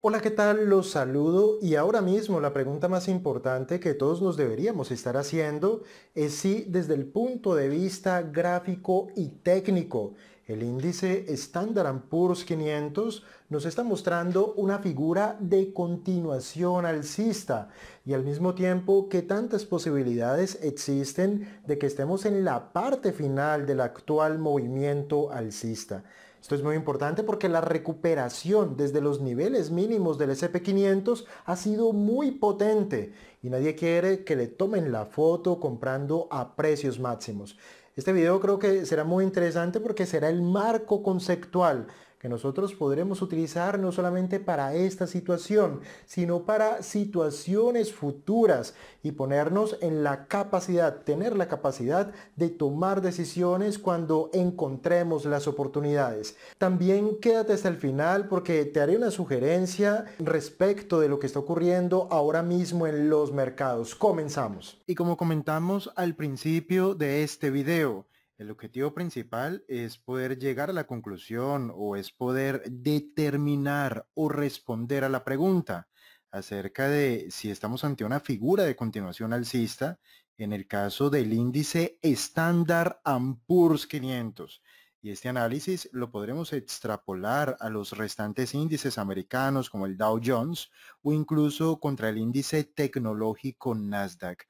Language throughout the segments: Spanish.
Hola, ¿qué tal? Los saludo y ahora mismo la pregunta más importante que todos nos deberíamos estar haciendo es si desde el punto de vista gráfico y técnico el índice Standard Poor's 500 nos está mostrando una figura de continuación alcista y al mismo tiempo que tantas posibilidades existen de que estemos en la parte final del actual movimiento alcista. Esto es muy importante porque la recuperación desde los niveles mínimos del SP500 ha sido muy potente y nadie quiere que le tomen la foto comprando a precios máximos. Este video creo que será muy interesante porque será el marco conceptual que nosotros podremos utilizar no solamente para esta situación, sino para situaciones futuras y ponernos en la capacidad, tener la capacidad de tomar decisiones cuando encontremos las oportunidades. También quédate hasta el final porque te haré una sugerencia respecto de lo que está ocurriendo ahora mismo en los mercados. Comenzamos. Y como comentamos al principio de este video, el objetivo principal es poder llegar a la conclusión o es poder determinar o responder a la pregunta acerca de si estamos ante una figura de continuación alcista en el caso del índice estándar Ampurs 500. Y este análisis lo podremos extrapolar a los restantes índices americanos como el Dow Jones o incluso contra el índice tecnológico Nasdaq.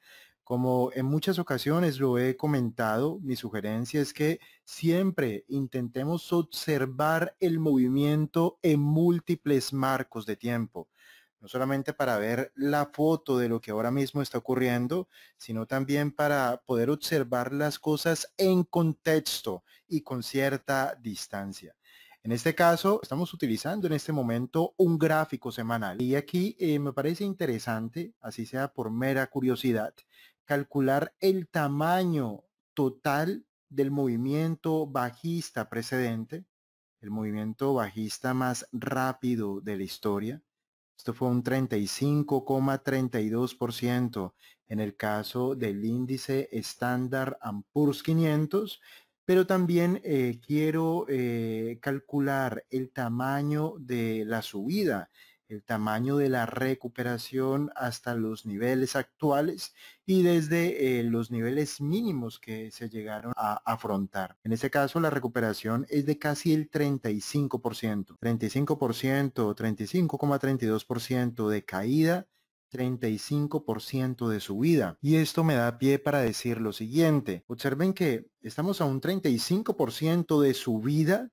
Como en muchas ocasiones lo he comentado, mi sugerencia es que siempre intentemos observar el movimiento en múltiples marcos de tiempo no solamente para ver la foto de lo que ahora mismo está ocurriendo, sino también para poder observar las cosas en contexto y con cierta distancia. En este caso, estamos utilizando en este momento un gráfico semanal y aquí eh, me parece interesante, así sea por mera curiosidad, calcular el tamaño total del movimiento bajista precedente, el movimiento bajista más rápido de la historia. Esto fue un 35,32% en el caso del índice estándar Ampurs 500, pero también eh, quiero eh, calcular el tamaño de la subida el tamaño de la recuperación hasta los niveles actuales y desde eh, los niveles mínimos que se llegaron a afrontar. En este caso la recuperación es de casi el 35%, 35%, 35,32% de caída 35% de subida. Y esto me da pie para decir lo siguiente. Observen que estamos a un 35% de subida,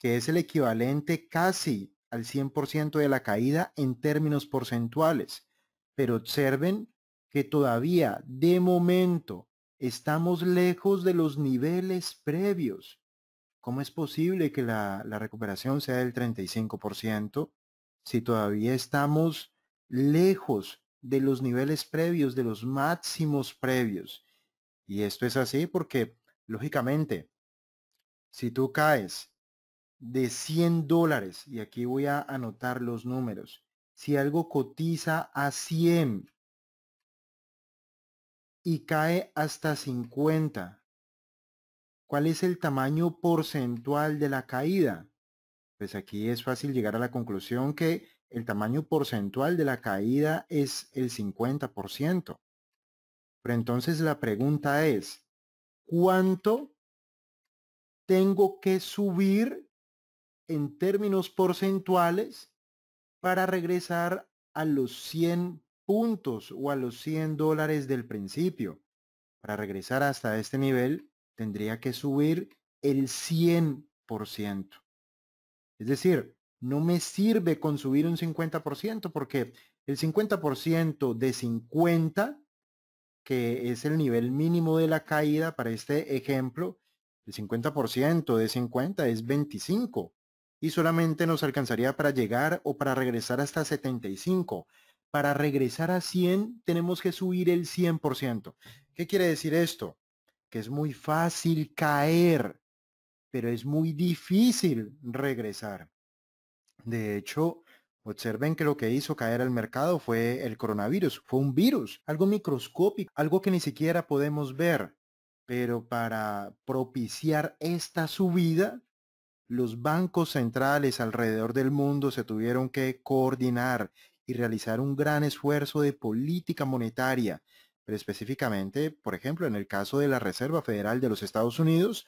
que es el equivalente casi al 100% de la caída en términos porcentuales, pero observen que todavía, de momento, estamos lejos de los niveles previos. ¿Cómo es posible que la, la recuperación sea del 35% si todavía estamos lejos de los niveles previos, de los máximos previos? Y esto es así porque, lógicamente, si tú caes de 100 dólares, y aquí voy a anotar los números, si algo cotiza a 100 y cae hasta 50, ¿cuál es el tamaño porcentual de la caída? Pues aquí es fácil llegar a la conclusión que el tamaño porcentual de la caída es el 50%. Pero entonces la pregunta es, ¿cuánto tengo que subir en términos porcentuales para regresar a los 100 puntos o a los 100 dólares del principio. Para regresar hasta este nivel tendría que subir el 100%. Es decir, no me sirve con subir un 50% porque el 50% de 50, que es el nivel mínimo de la caída para este ejemplo, el 50% de 50 es 25 y solamente nos alcanzaría para llegar o para regresar hasta 75. Para regresar a 100 tenemos que subir el 100%. ¿Qué quiere decir esto? Que es muy fácil caer, pero es muy difícil regresar. De hecho, Observen que lo que hizo caer al mercado fue el coronavirus, fue un virus, algo microscópico, algo que ni siquiera podemos ver. Pero para propiciar esta subida los bancos centrales alrededor del mundo se tuvieron que coordinar y realizar un gran esfuerzo de política monetaria, pero específicamente, por ejemplo, en el caso de la Reserva Federal de los Estados Unidos,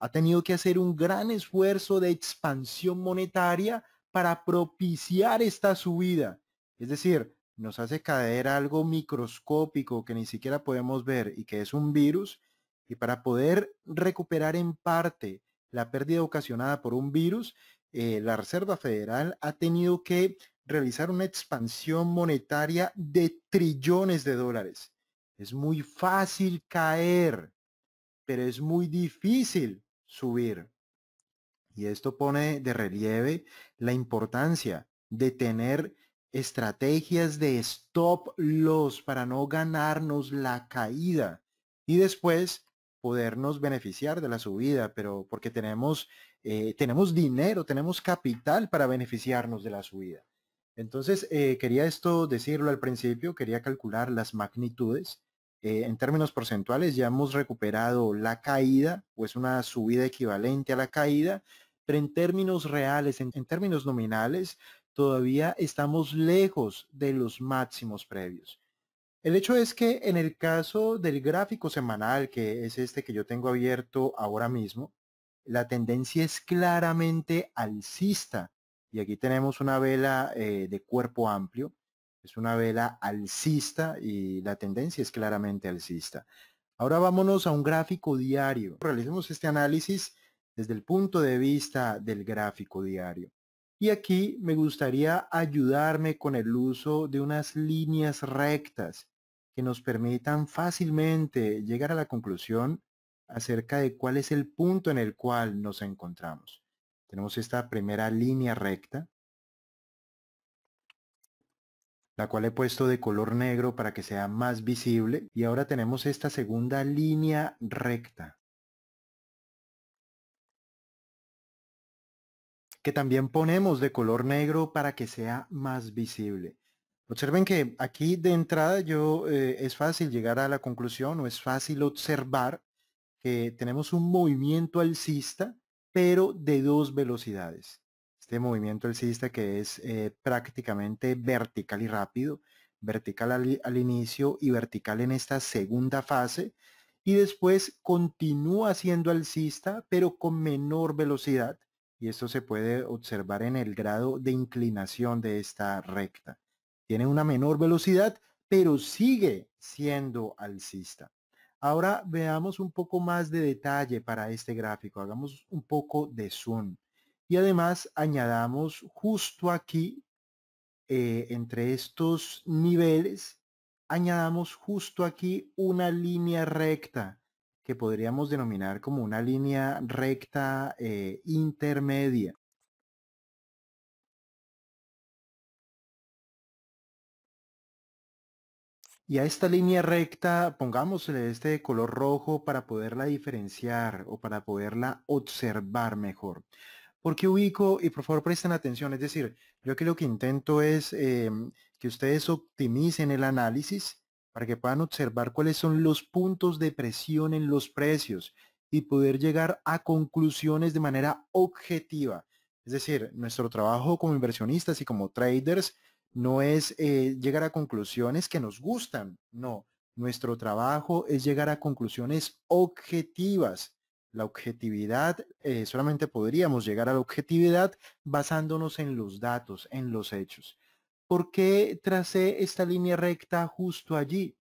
ha tenido que hacer un gran esfuerzo de expansión monetaria para propiciar esta subida. Es decir, nos hace caer algo microscópico que ni siquiera podemos ver y que es un virus, y para poder recuperar en parte la pérdida ocasionada por un virus, eh, la Reserva Federal ha tenido que realizar una expansión monetaria de trillones de dólares. Es muy fácil caer, pero es muy difícil subir. Y esto pone de relieve la importancia de tener estrategias de stop loss para no ganarnos la caída y después podernos beneficiar de la subida, pero porque tenemos, eh, tenemos dinero, tenemos capital para beneficiarnos de la subida. Entonces, eh, quería esto decirlo al principio, quería calcular las magnitudes. Eh, en términos porcentuales ya hemos recuperado la caída, pues una subida equivalente a la caída, pero en términos reales, en términos nominales, todavía estamos lejos de los máximos previos. El hecho es que en el caso del gráfico semanal, que es este que yo tengo abierto ahora mismo, la tendencia es claramente alcista. Y aquí tenemos una vela eh, de cuerpo amplio, es una vela alcista y la tendencia es claramente alcista. Ahora vámonos a un gráfico diario. Realicemos este análisis desde el punto de vista del gráfico diario. Y aquí me gustaría ayudarme con el uso de unas líneas rectas que nos permitan fácilmente llegar a la conclusión acerca de cuál es el punto en el cual nos encontramos. Tenemos esta primera línea recta, la cual he puesto de color negro para que sea más visible, y ahora tenemos esta segunda línea recta, que también ponemos de color negro para que sea más visible. Observen que aquí de entrada yo eh, es fácil llegar a la conclusión o es fácil observar que tenemos un movimiento alcista, pero de dos velocidades. Este movimiento alcista que es eh, prácticamente vertical y rápido, vertical al inicio y vertical en esta segunda fase, y después continúa siendo alcista, pero con menor velocidad, y esto se puede observar en el grado de inclinación de esta recta tiene una menor velocidad, pero sigue siendo alcista. Ahora veamos un poco más de detalle para este gráfico. Hagamos un poco de zoom. Y además añadamos justo aquí, eh, entre estos niveles, añadamos justo aquí una línea recta que podríamos denominar como una línea recta eh, intermedia. Y a esta línea recta, pongámosle este color rojo para poderla diferenciar o para poderla observar mejor. Porque ubico, y por favor presten atención, es decir, yo que lo que intento es em, que ustedes optimicen el análisis para que puedan observar cuáles son los puntos de presión en los precios y poder llegar a conclusiones de manera objetiva. Es decir, nuestro trabajo como inversionistas y como traders no es eh, llegar a conclusiones que nos gustan, no. Nuestro trabajo es llegar a conclusiones objetivas. La objetividad, eh, solamente podríamos llegar a la objetividad basándonos en los datos, en los hechos. ¿Por qué tracé esta línea recta justo allí?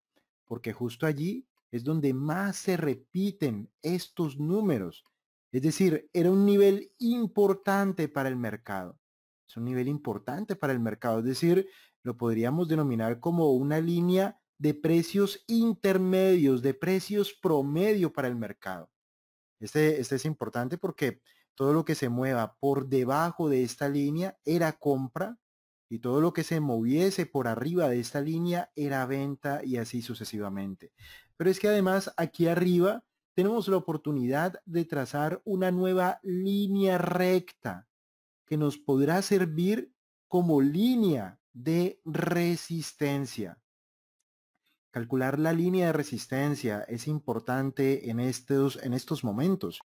Porque justo allí es donde más se repiten estos números. Es decir, era un nivel importante para el mercado es un nivel importante para el mercado, es decir, lo podríamos denominar como una línea de precios intermedios, de precios promedio para el mercado. Este, este, es importante porque todo lo que se mueva por debajo de esta línea era compra y todo lo que se moviese por arriba de esta línea era venta y así sucesivamente. Pero es que además aquí arriba tenemos la oportunidad de trazar una nueva línea recta que nos podrá servir como línea de resistencia. Calcular la línea de resistencia es importante en estos, en estos momentos.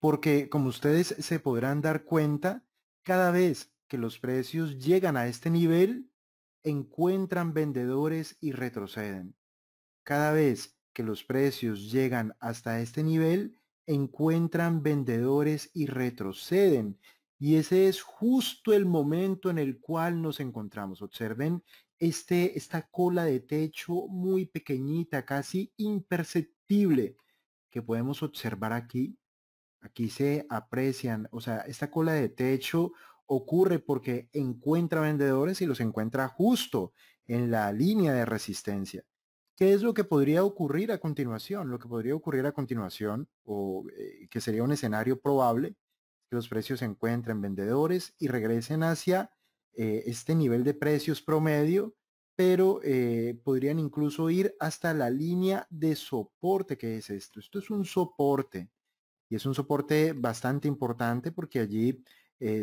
Porque como ustedes se podrán dar cuenta, cada vez que los precios llegan a este nivel, encuentran vendedores y retroceden. Cada vez que los precios llegan hasta este nivel, encuentran vendedores y retroceden. Y ese es justo el momento en el cual nos encontramos. Observen este, esta cola de techo muy pequeñita, casi imperceptible, que podemos observar aquí. Aquí se aprecian, o sea, esta cola de techo ocurre porque encuentra vendedores y los encuentra justo en la línea de resistencia. ¿Qué es lo que podría ocurrir a continuación? Lo que podría ocurrir a continuación, o eh, que sería un escenario probable, que los precios se encuentren vendedores y regresen hacia eh, este nivel de precios promedio, pero eh, podrían incluso ir hasta la línea de soporte, que es esto. Esto es un soporte, y es un soporte bastante importante porque allí,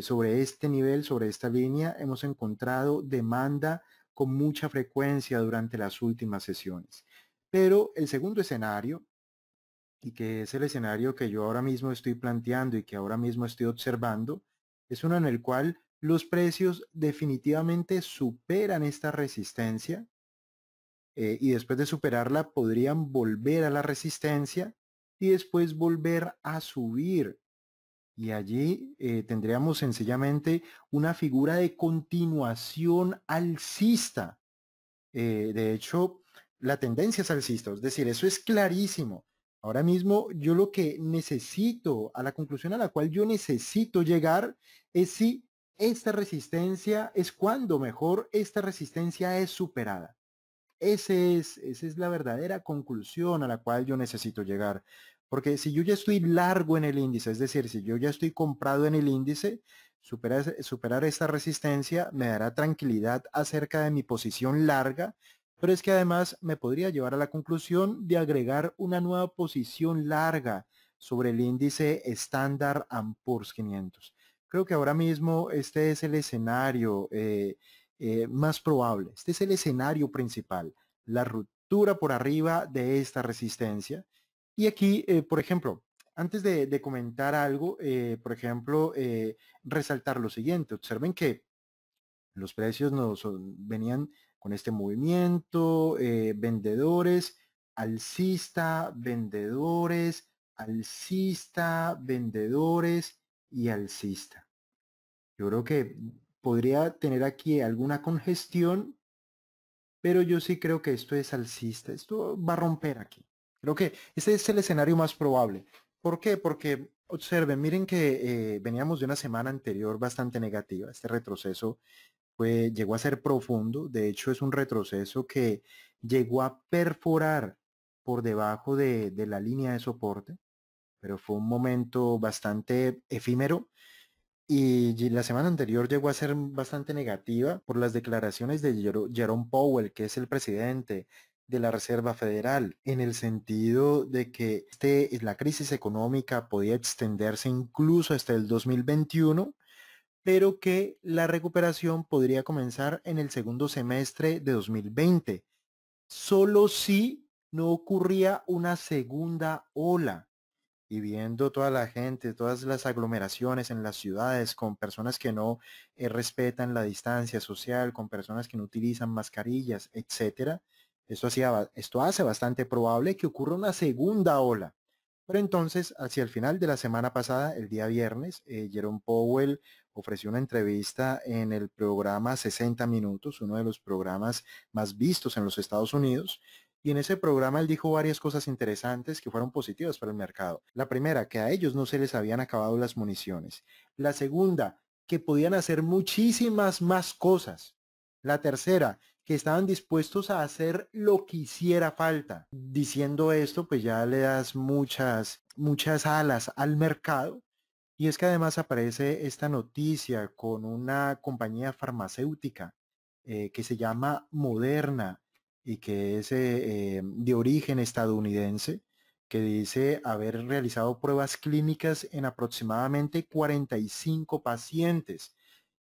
sobre este nivel, sobre esta línea, hemos encontrado demanda con mucha frecuencia durante las últimas sesiones. Pero el segundo escenario, y que es el escenario que yo ahora mismo estoy planteando y que ahora mismo estoy observando, es uno en el cual los precios definitivamente superan esta resistencia eh, y después de superarla podrían volver a la resistencia y después volver a subir y allí eh, tendríamos sencillamente una figura de continuación alcista. Eh, de hecho, la tendencia es alcista, es decir, eso es clarísimo. Ahora mismo yo lo que necesito, a la conclusión a la cual yo necesito llegar, es si esta resistencia es cuando mejor esta resistencia es superada. Ese es, esa es la verdadera conclusión a la cual yo necesito llegar. Porque si yo ya estoy largo en el índice, es decir, si yo ya estoy comprado en el índice, superar, esta resistencia me dará tranquilidad acerca de mi posición larga, pero es que además me podría llevar a la conclusión de agregar una nueva posición larga sobre el índice estándar Poor's 500. Creo que ahora mismo este es el escenario eh, eh, más probable, este es el escenario principal, la ruptura por arriba de esta resistencia y aquí, eh, por ejemplo, antes de, comentar algo, eh, por ejemplo, eh, resaltar lo siguiente. Observen que los precios nos venían con este movimiento, vendedores, alcista, vendedores, alcista, vendedores y alcista. Yo creo que podría tener aquí alguna congestión, pero yo sí creo que esto es alcista. Esto va a romper aquí. Creo que este es el escenario más probable. ¿Por qué? Porque, observen, miren que eh, veníamos de una semana anterior bastante negativa. Este retroceso llegó a ser profundo. De hecho, es un retroceso que llegó a perforar por debajo de la línea de soporte, pero fue un momento bastante efímero. Y la semana anterior llegó a ser bastante negativa por las declaraciones de Jerome Powell, que es el presidente de la Reserva Federal, en el sentido de que este, la crisis económica podía extenderse incluso hasta el 2021, pero que la recuperación podría comenzar en el segundo semestre de 2020, solo si no ocurría una segunda ola. Y viendo toda la gente, todas las aglomeraciones en las ciudades con personas que no eh, respetan la distancia social, con personas que no utilizan mascarillas, etcétera, esto, hace bastante probable que ocurra una segunda ola. Pero entonces, hacia el final de la semana pasada, el día viernes, eh, Jerome Powell ofreció una entrevista en el programa 60 Minutos, uno de los programas más vistos en los Estados Unidos. Y en ese programa él dijo varias cosas interesantes que fueron positivas para el mercado. La primera, que a ellos no se les habían acabado las municiones. La segunda, que podían hacer muchísimas más cosas. La tercera, que estaban dispuestos a hacer lo que hiciera falta. Diciendo esto, pues ya le das muchas, muchas alas al mercado. Y es que además aparece esta noticia con una compañía farmacéutica eh, que se llama Moderna y que es eh, eh, de origen estadounidense, que dice haber realizado pruebas clínicas en aproximadamente 45 pacientes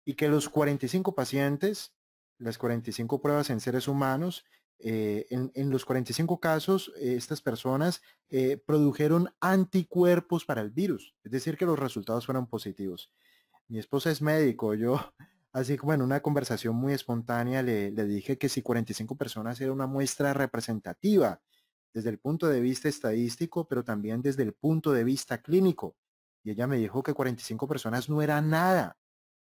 y que los 45 pacientes las 45 pruebas en seres humanos. Eh, en, los 45 casos, eh, estas personas eh, produjeron anticuerpos para el virus, es decir, que los resultados fueron positivos. Mi esposa es médico, yo, así como en una conversación muy espontánea le, le dije que si 45 personas era una muestra representativa desde el punto de vista estadístico, pero también desde el punto de vista clínico. Y ella me dijo que 45 personas no era nada,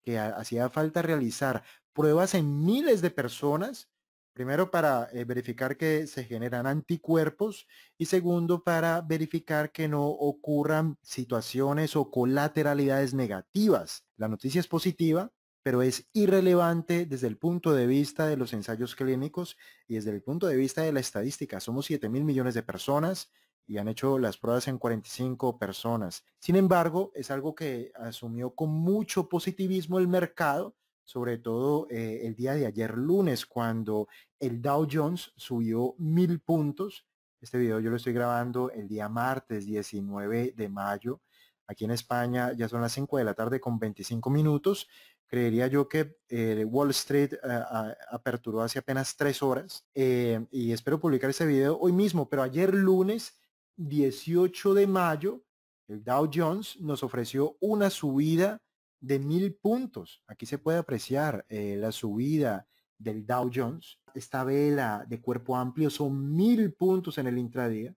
que hacía falta realizar pruebas en miles de personas, primero para eh, verificar que se generan anticuerpos y segundo para verificar que no ocurran situaciones o colateralidades negativas. La noticia es positiva, pero es irrelevante desde el punto de vista de los ensayos clínicos y desde el punto de vista de la estadística. Somos 7 mil millones de personas y han hecho las pruebas en 45 personas. Sin embargo, es algo que asumió con mucho positivismo el mercado sobre todo eh, el día de ayer lunes, cuando el Dow Jones subió mil puntos. Este video yo lo estoy grabando el día martes 19 de mayo. Aquí en España ya son las 5 de la tarde con 25 minutos. Creería yo que eh, Wall Street eh, aperturó hace apenas 3 horas y espero publicar ese video hoy mismo, pero ayer lunes 18 de mayo el Dow Jones nos ofreció una subida de mil puntos. Aquí se puede apreciar eh, la subida del Dow Jones. Esta vela de cuerpo amplio son mil puntos en el intradía.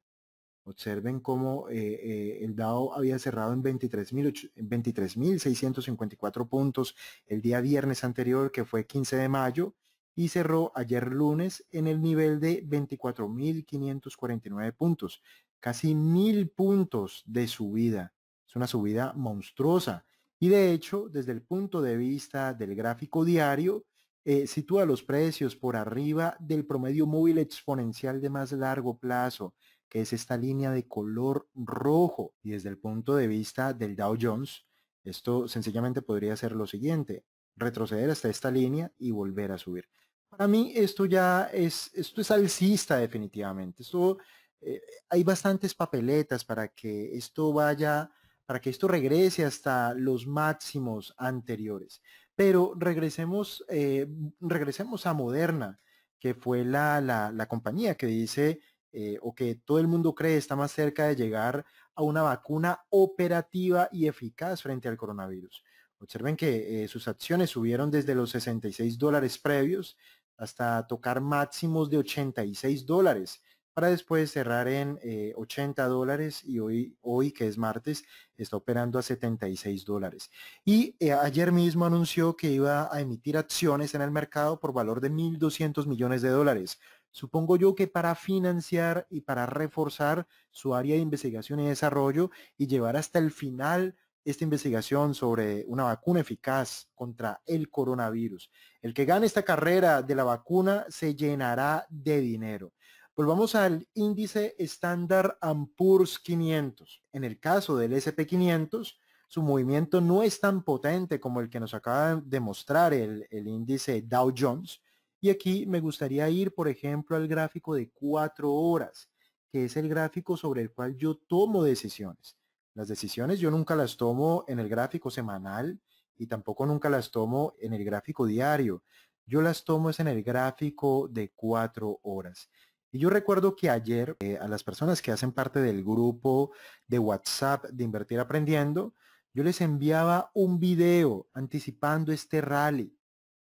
Observen cómo eh, eh, el Dow había cerrado en 23.654 puntos el día viernes anterior, que fue 15 de mayo, y cerró ayer lunes en el nivel de 24.549 puntos. Casi mil puntos de subida. Es una subida monstruosa. Y de hecho, desde el punto de vista del gráfico diario, eh, sitúa los precios por arriba del promedio móvil exponencial de más largo plazo, que es esta línea de color rojo. Y desde el punto de vista del Dow Jones, esto sencillamente podría ser lo siguiente, retroceder hasta esta línea y volver a subir. Para mí esto ya es, esto es alcista definitivamente. Esto, eh, hay bastantes papeletas para que esto vaya para que esto regrese hasta los máximos anteriores. Pero regresemos, eh, regresemos a Moderna, que fue la, compañía que dice eh, o que todo el mundo cree está más cerca de llegar a una vacuna operativa y eficaz frente al coronavirus. Observen que eh, sus acciones subieron desde los 66 dólares previos hasta tocar máximos de 86 dólares para después cerrar en 80 eh, dólares y hoy, hoy que es martes está operando a 76 dólares. Y eh, ayer mismo anunció que iba a emitir acciones en el mercado por valor de 1.200 millones de dólares. Supongo yo que para financiar y para reforzar su área de investigación y desarrollo y llevar hasta el final esta investigación sobre una vacuna eficaz contra el coronavirus. El que gane esta carrera de la vacuna se llenará de dinero. Volvamos pues al índice estándar Ampurs 500. En el caso del SP500, su movimiento no es tan potente como el que nos acaba de mostrar el, índice Dow Jones. Y aquí me gustaría ir, por ejemplo, al gráfico de 4 horas, que es el gráfico sobre el cual yo tomo decisiones. Las decisiones yo nunca las tomo en el gráfico semanal y tampoco nunca las tomo en el gráfico diario. Yo las tomo es en el gráfico de 4 horas. Y yo recuerdo que ayer eh, a las personas que hacen parte del grupo de WhatsApp de Invertir Aprendiendo, yo les enviaba un video anticipando este rally.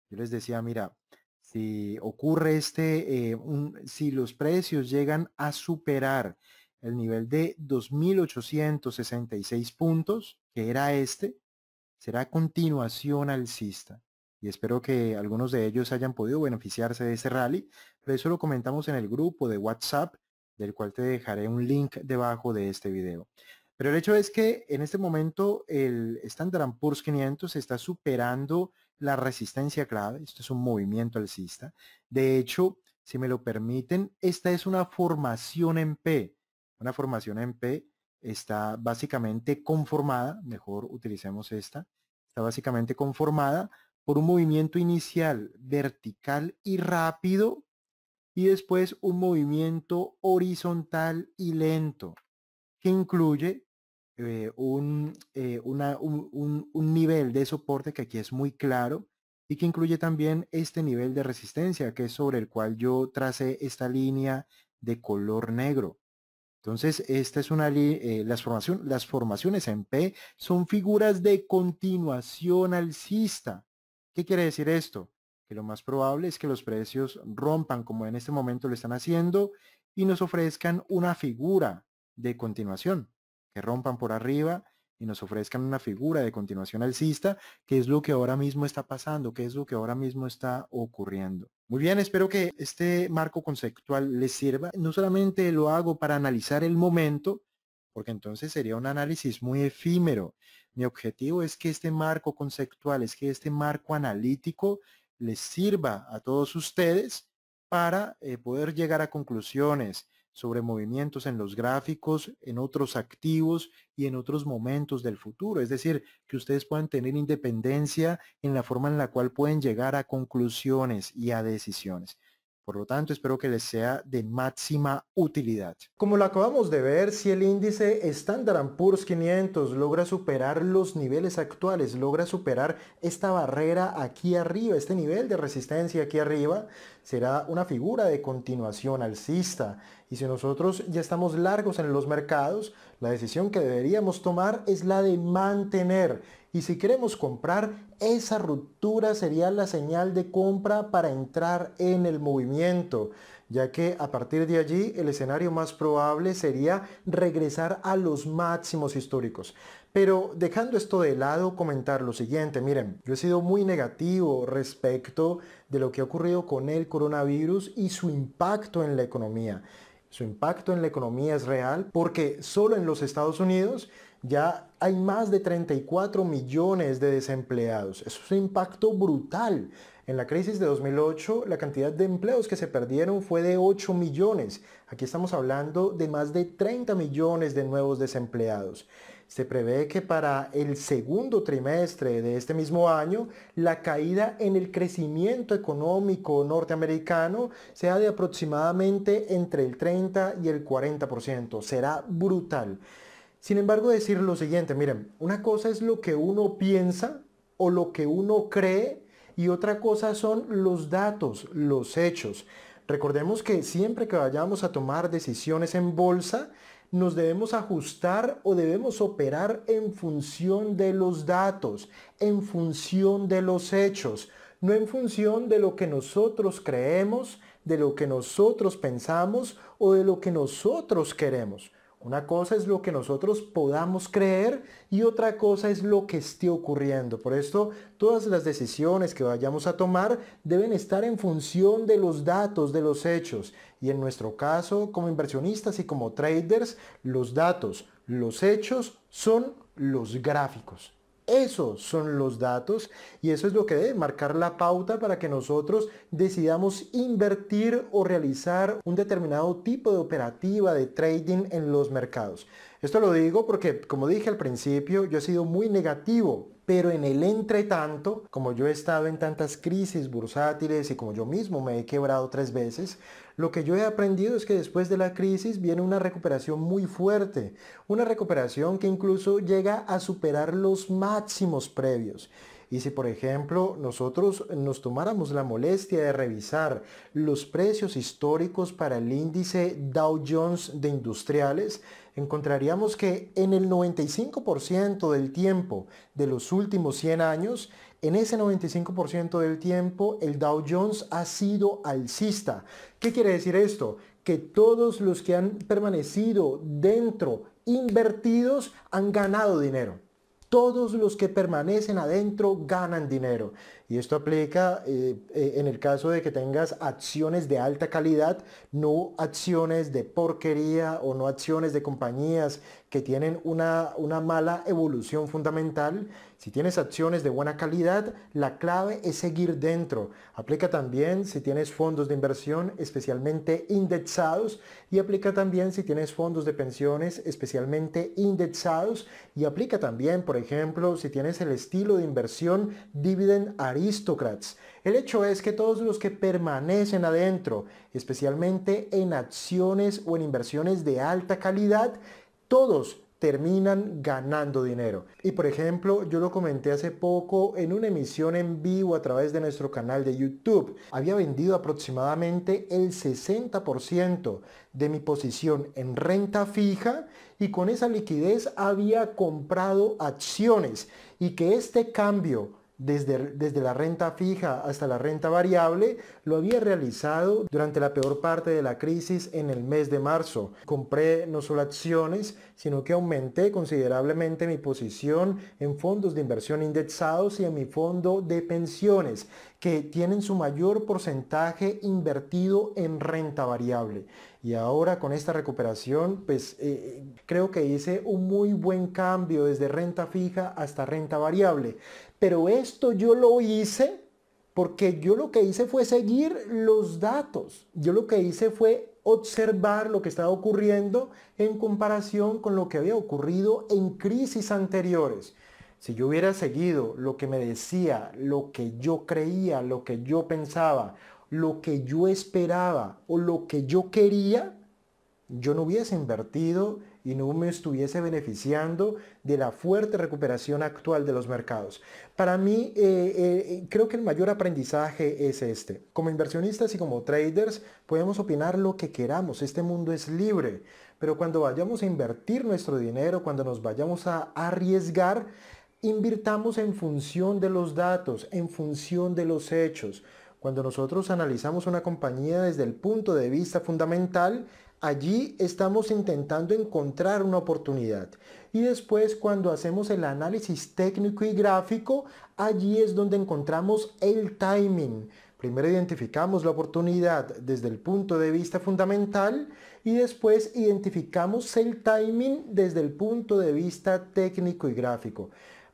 Yo les decía, mira, si ocurre este, eh, si los precios llegan a superar el nivel de 2.866 puntos, que era este, será continuación alcista y espero que algunos de ellos hayan podido beneficiarse de ese rally, pero eso lo comentamos en el grupo de WhatsApp, del cual te dejaré un link debajo de este video. Pero el hecho es que en este momento el Standard Poor's 500 está superando la resistencia clave, esto es un movimiento alcista. De hecho, si me lo permiten, esta es una formación en P. Una formación en P está básicamente conformada, mejor utilicemos esta, está básicamente conformada por un movimiento inicial vertical y rápido y después un movimiento horizontal y lento que incluye eh, eh, un, nivel de soporte que aquí es muy claro y que incluye también este nivel de resistencia que es sobre el cual yo tracé esta línea de color negro. Entonces, esta es una eh, las formaciones en P son figuras de continuación alcista ¿Qué quiere decir esto? Que lo más probable es que los precios rompan como en este momento lo están haciendo y nos ofrezcan una figura de continuación, que rompan por arriba y nos ofrezcan una figura de continuación alcista, que es lo que ahora mismo está pasando, que es lo que ahora mismo está ocurriendo. Muy bien, espero que este marco conceptual les sirva. No solamente lo hago para analizar el momento, porque entonces sería un análisis muy efímero, mi objetivo es que este marco conceptual, es que este marco analítico les sirva a todos ustedes para eh, poder llegar a conclusiones sobre movimientos en los gráficos, en otros activos y en otros momentos del futuro. Es decir, que ustedes puedan tener independencia en la forma en la cual pueden llegar a conclusiones y a decisiones. Por lo tanto, espero que les sea de máxima utilidad. Como lo acabamos de ver, si el índice Standard Poor's 500 logra superar los niveles actuales, logra superar esta barrera aquí arriba, este nivel de resistencia aquí arriba, será una figura de continuación alcista. Y si nosotros ya estamos largos en los mercados, la decisión que deberíamos tomar es la de mantener y si queremos comprar, esa ruptura sería la señal de compra para entrar en el movimiento, ya que a partir de allí el escenario más probable sería regresar a los máximos históricos. Pero dejando esto de lado, comentar lo siguiente, miren, yo he sido muy negativo respecto de lo que ha ocurrido con el coronavirus y su impacto en la economía. Su impacto en la economía es real porque solo en los Estados Unidos ya hay más de 34 millones de desempleados. es un impacto brutal. En la crisis de 2008, la cantidad de empleos que se perdieron fue de 8 millones. Aquí estamos hablando de más de 30 millones de nuevos desempleados. Se prevé que para el segundo trimestre de este mismo año, la caída en el crecimiento económico norteamericano sea de aproximadamente entre el 30 y el 40%. Será brutal. Sin embargo, decir lo siguiente, miren, una cosa es lo que uno piensa o lo que uno cree y otra cosa son los datos, los hechos. Recordemos que siempre que vayamos a tomar decisiones en bolsa, nos debemos ajustar o debemos operar en función de los datos, en función de los hechos, no en función de lo que nosotros creemos, de lo que nosotros pensamos o de lo que nosotros queremos. Una cosa es lo que nosotros podamos creer y otra cosa es lo que esté ocurriendo. Por esto, todas las decisiones que vayamos a tomar deben estar en función de los datos, de los hechos. Y en nuestro caso, como inversionistas y como traders, los datos, los hechos son los gráficos. Esos son los datos y eso es lo que debe marcar la pauta para que nosotros decidamos invertir o realizar un determinado tipo de operativa de trading en los mercados. Esto lo digo porque, como dije al principio, yo he sido muy negativo pero en el entretanto, como yo he estado en tantas crisis bursátiles y como yo mismo me he quebrado tres veces, lo que yo he aprendido es que después de la crisis viene una recuperación muy fuerte, una recuperación que incluso llega a superar los máximos previos. Y si por ejemplo nosotros nos tomáramos la molestia de revisar los precios históricos para el índice Dow Jones de industriales, encontraríamos que en el 95% del tiempo de los últimos 100 años, en ese 95% del tiempo el Dow Jones ha sido alcista. ¿Qué quiere decir esto? Que todos los que han permanecido dentro invertidos han ganado dinero. Todos los que permanecen adentro ganan dinero. Y esto aplica eh, eh, en el caso de que tengas acciones de alta calidad, no acciones de porquería o no acciones de compañías que tienen una, mala evolución fundamental. Si tienes acciones de buena calidad, la clave es seguir dentro. Aplica también si tienes fondos de inversión especialmente indexados y aplica también si tienes fondos de pensiones especialmente indexados y aplica también, por ejemplo, si tienes el estilo de inversión dividend aristocrats. El hecho es que todos los que permanecen adentro, especialmente en acciones o en inversiones de alta calidad, todos terminan ganando dinero. Y por ejemplo, yo lo comenté hace poco en una emisión en vivo a través de nuestro canal de YouTube. Había vendido aproximadamente el 60% de mi posición en renta fija y con esa liquidez había comprado acciones y que este cambio desde, desde la renta fija hasta la renta variable, lo había realizado durante la peor parte de la crisis en el mes de marzo. Compré no solo acciones, sino que aumenté considerablemente mi posición en fondos de inversión indexados y en mi fondo de pensiones, que tienen su mayor porcentaje invertido en renta variable. Y ahora con esta recuperación, pues eh, creo que hice un muy buen cambio desde renta fija hasta renta variable. Pero esto yo lo hice porque yo lo que hice fue seguir los datos. Yo lo que hice fue observar lo que estaba ocurriendo en comparación con lo que había ocurrido en crisis anteriores. Si yo hubiera seguido lo que me decía, lo que yo creía, lo que yo pensaba, lo que yo esperaba o lo que yo quería, yo no hubiese invertido y no me estuviese beneficiando de la fuerte recuperación actual de los mercados. Para mí, eh, eh, eh, creo que el mayor aprendizaje es este. Como inversionistas y como traders podemos opinar lo que queramos, este mundo es libre, pero cuando vayamos a invertir nuestro dinero, cuando nos vayamos a arriesgar, invirtamos en función de los datos, en función de los hechos. Cuando nosotros analizamos una compañía desde el punto de vista fundamental, Allí estamos intentando encontrar una oportunidad. Y después cuando hacemos el análisis técnico y gráfico, allí es donde encontramos el timing. Primero identificamos la oportunidad desde el punto de vista fundamental y después identificamos el timing desde el punto de vista técnico y gráfico.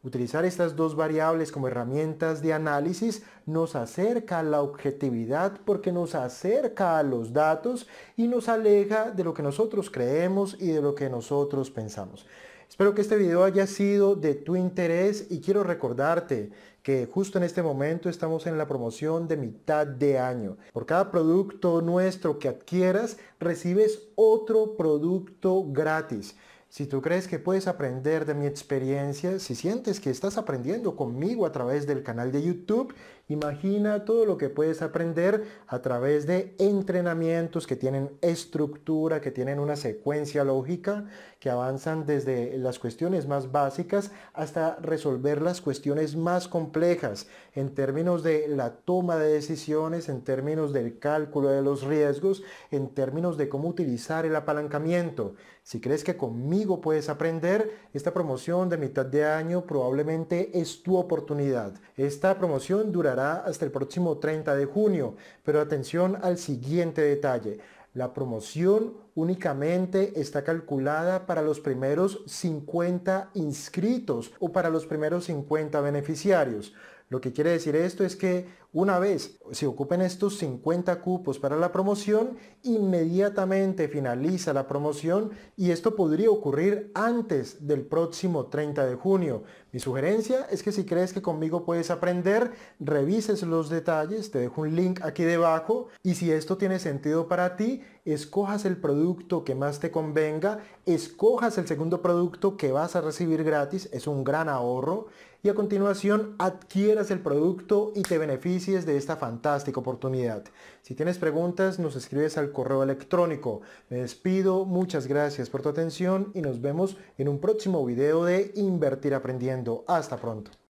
Utilizar estas dos variables como herramientas de análisis nos acerca a la objetividad porque nos acerca a los datos y nos aleja de lo que nosotros creemos y de lo que nosotros pensamos. Espero que este video haya sido de tu interés y quiero recordarte que justo en este momento estamos en la promoción de mitad de año. Por cada producto nuestro que adquieras, recibes otro producto gratis. Si tú crees que puedes aprender de mi experiencia, si sientes que estás aprendiendo conmigo a través del canal de YouTube Imagina todo lo que puedes aprender a través de entrenamientos que tienen estructura, que tienen una secuencia lógica, que avanzan desde las cuestiones más básicas hasta resolver las cuestiones más complejas en términos de la toma de decisiones, en términos del cálculo de los riesgos, en términos de cómo utilizar el apalancamiento. Si crees que conmigo puedes aprender, esta promoción de mitad de año probablemente es tu oportunidad. Esta promoción durará hasta el próximo 30 de junio, pero atención al siguiente detalle. La promoción únicamente está calculada para los primeros 50 inscritos o para los primeros 50 beneficiarios. Lo que quiere decir esto es que una vez se ocupen estos 50 cupos para la promoción, inmediatamente finaliza la promoción y esto podría ocurrir antes del próximo 30 de junio. Mi sugerencia es que si crees que conmigo puedes aprender, revises los detalles, te dejo un link aquí debajo y si esto tiene sentido para ti, escojas el producto que más te convenga, escojas el segundo producto que vas a recibir gratis, es un gran ahorro y a continuación adquieras el producto y te beneficies de esta fantástica oportunidad. Si tienes preguntas, nos escribes al correo electrónico. Me despido, muchas gracias por tu atención y nos vemos en un próximo video de Invertir Aprendiendo. Hasta pronto.